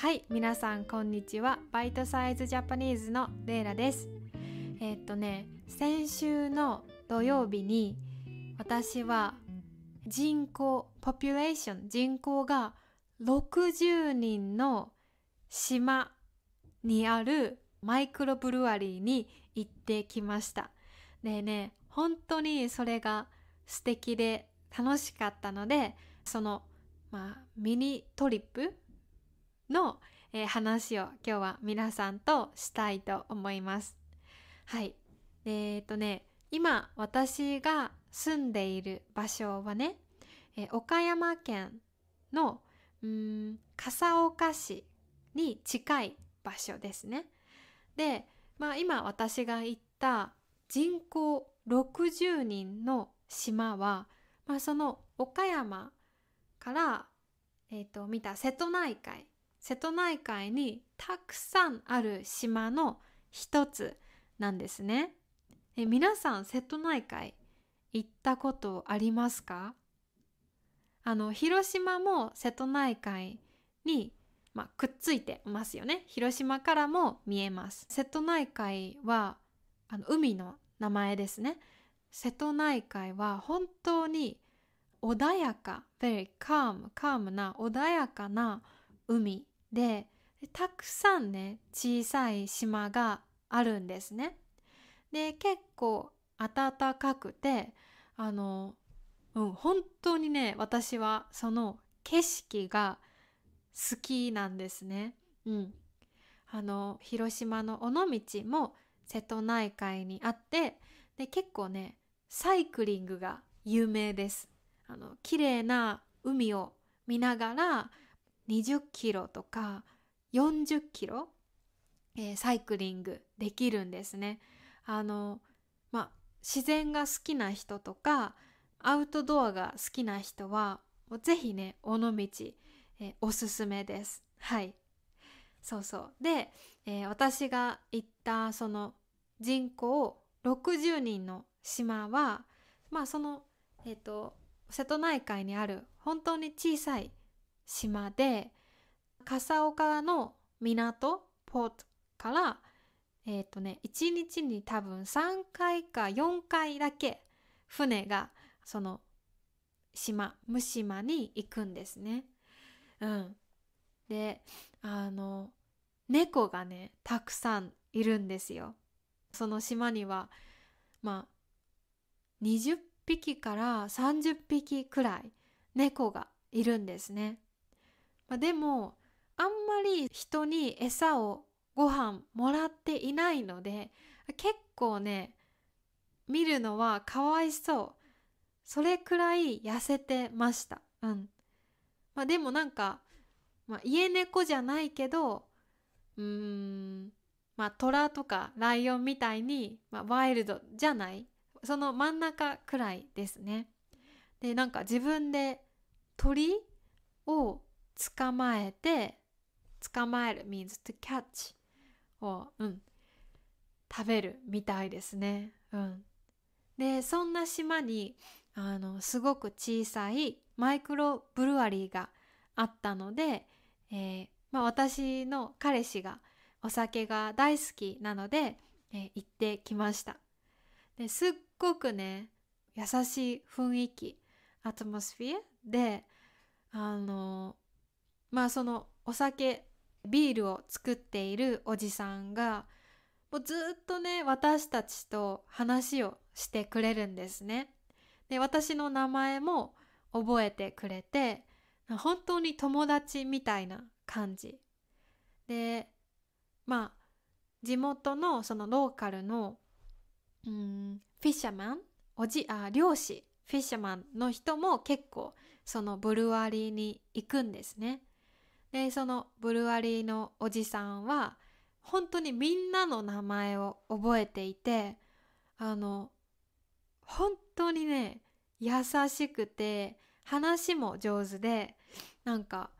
はい皆さんこんにちはバイトサイズジャパニーズのレイラですえー、っとね先週の土曜日に私は人口ポピュレーション人口が60人の島にあるマイクロブルワリーに行ってきましたでね本当にそれが素敵で楽しかったのでその、まあ、ミニトリップの、えー、話を今日は皆さんとしたいと思います。はい。えー、っとね、今私が住んでいる場所はね、えー、岡山県のうん笠岡市に近い場所ですね。で、まあ、今私が行った人口60人の島は、まあ、その岡山から、えーと見た瀬戸内海瀬戸内海にたくさんある島の一つなんですね。え皆さん瀬戸内海行ったことありますかあの広島も瀬戸内海に、まあ、くっついてますよね広島からも見えます瀬戸内海はあの海の名前ですね瀬戸内海は本当に穏やか very calm calm な穏やかな海でたくさんね小さい島があるんですね。で結構暖かくてあの、うん、本当にね私はその景色が好きなんですね。うん、あの広島の尾道も瀬戸内海にあってで結構ねサイクリングが有名です。あの綺麗な海を見ながら20キロとか40キロ、えー、サイクリングできるんですね。あのま自然が好きな人とかアウトドアが好きな人はぜひね尾道、えー、おすすめです。はいそうそうで、えー、私が行ったその人口60人の島はまあそのえっ、ー、と瀬戸内海にある本当に小さい島で笠岡の港ポートからえっ、ー、とね1日に多分3回か4回だけ船がその島無島に行くんですね。うん、であの猫がねたくさんいるんですよ。その島にはまあ20匹から30匹くらい猫がいるんですね。まあ、でもあんまり人に餌をご飯もらっていないので結構ね見るのはかわいそうそれくらい痩せてましたうんまあでもなんか、まあ、家猫じゃないけどうーんまあ虎とかライオンみたいに、まあ、ワイルドじゃないその真ん中くらいですねでなんか自分で鳥を捕まえて捕まえる means to catch を、うん、食べるみたいですね。うん、でそんな島にあのすごく小さいマイクロブルワリーがあったので、えー、まあ、私の彼氏がお酒が大好きなので、えー、行ってきましたですっごくね優しい雰囲気アトモスフィアであのまあそのお酒ビールを作っているおじさんがもうずっとね私たちと話をしてくれるんですね。で私の名前も覚えてくれて本当に友達みたいな感じでまあ地元のそのローカルのうんフィッシャーマンおじあ漁師フィッシャーマンの人も結構そのブルワリーに行くんですね。でそのブルワリーのおじさんは本当にみんなの名前を覚えていてあの本当にね優しくて話も上手でなんか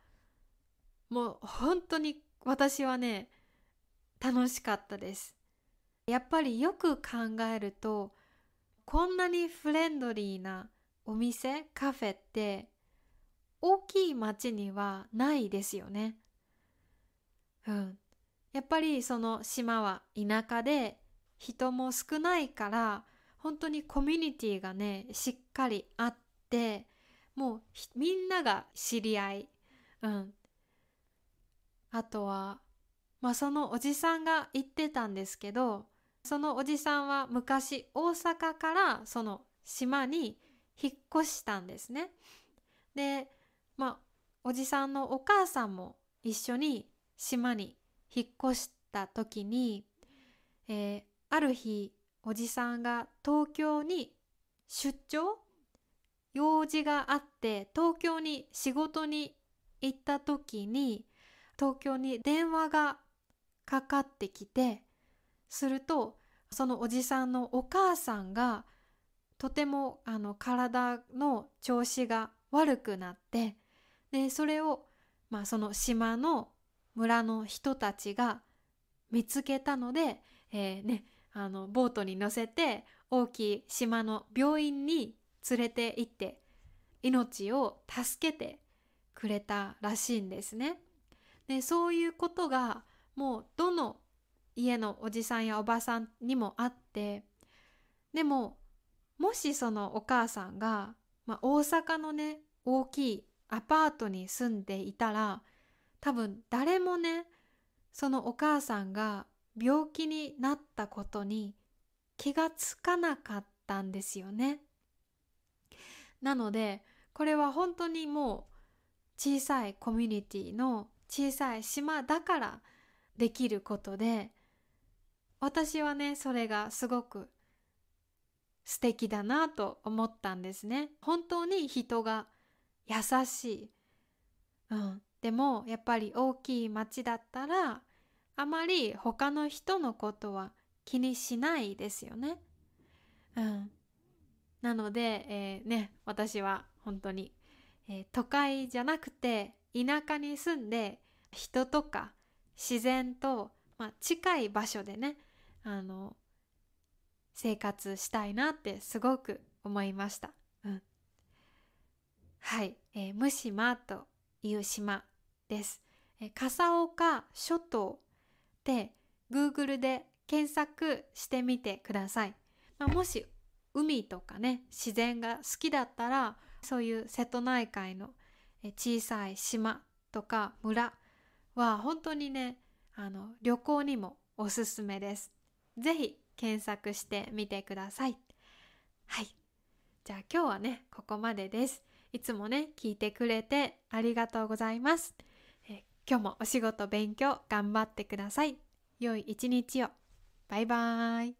もう本当に私はね楽しかったですやっぱりよく考えるとこんなにフレンドリーなお店カフェって大きい町にはないですよね。うん。やっぱりその島は田舎で人も少ないから本当にコミュニティがねしっかりあってもうみんなが知り合い。うん。あとはまあそのおじさんが言ってたんですけどそのおじさんは昔大阪からその島に引っ越したんですね。でまあ、おじさんのお母さんも一緒に島に引っ越した時に、えー、ある日おじさんが東京に出張用事があって東京に仕事に行った時に東京に電話がかかってきてするとそのおじさんのお母さんがとてもあの体の調子が悪くなってでそれを、まあ、その島の村の人たちが見つけたので、えー、ね、あのボートに乗せて大きい島の病院に連れて行って命を助けてくれたらしいんですね。でそういうことがもうどの家のおじさんやおばさんにもあってでももしそのお母さんが、まあ、大阪のね大きいアパートに住んでいたら多分誰もねそのお母さんが病気になったことに気がつかなかったんですよね。なのでこれは本当にもう小さいコミュニティの小さい島だからできることで私はねそれがすごく素敵だなと思ったんですね。本当に人が優しい、うん、でもやっぱり大きい町だったらあまり他の人のことは気にしないですよね。うん、なので、えー、ね私は本当に、えー、都会じゃなくて田舎に住んで人とか自然と、まあ、近い場所でねあの生活したいなってすごく思いました。うん、はい、えー、無島という島です。えー、笠岡諸島で Google で検索してみてください。まあ、もし海とかね自然が好きだったらそういう瀬戸内海の小さい島とか村は本当にねあの旅行にもおすすめです。ぜひ検索してみてください。はい。じゃあ今日はねここまでです。いつもね、聞いてくれてありがとうございます。え今日もお仕事勉強頑張ってください。良い一日を。バイバーイ。